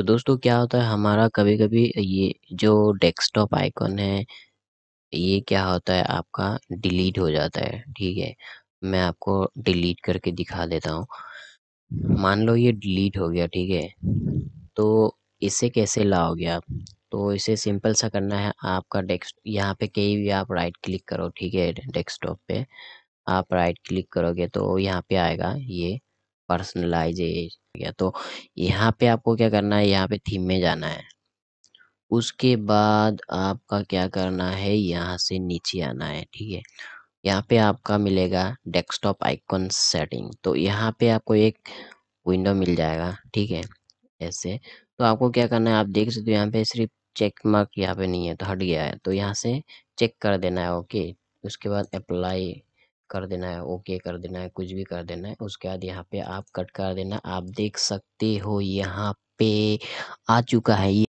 तो दोस्तों क्या होता है हमारा कभी कभी ये जो डेस्कटॉप आइकॉन है ये क्या होता है आपका डिलीट हो जाता है ठीक है मैं आपको डिलीट करके दिखा देता हूँ मान लो ये डिलीट हो गया ठीक है तो इसे कैसे लाओगे आप तो इसे सिंपल सा करना है आपका डेस्क यहाँ पे कहीं भी आप राइट क्लिक करो ठीक है डेस्कटॉप पे आप राइट क्लिक करोगे तो यहाँ पे आएगा ये पर्सनलाइजेज गया तो यहाँ पे आपको क्या करना है यहाँ पे थीम में जाना है उसके बाद आपका क्या करना है यहाँ से नीचे आना है ठीक है यहाँ पे आपका मिलेगा डेस्कटॉप आइकन सेटिंग तो यहाँ पे आपको एक विंडो मिल जाएगा ठीक है ऐसे तो आपको क्या करना है आप देख सकते हो यहाँ पे सिर्फ चेक मार्क यहाँ पे नहीं है तो हट गया है तो यहाँ से चेक कर देना है ओके उसके बाद अप्लाई कर देना है ओके कर देना है कुछ भी कर देना है उसके बाद यहाँ पे आप कट कर देना आप देख सकते हो यहाँ पे आ चुका है ये।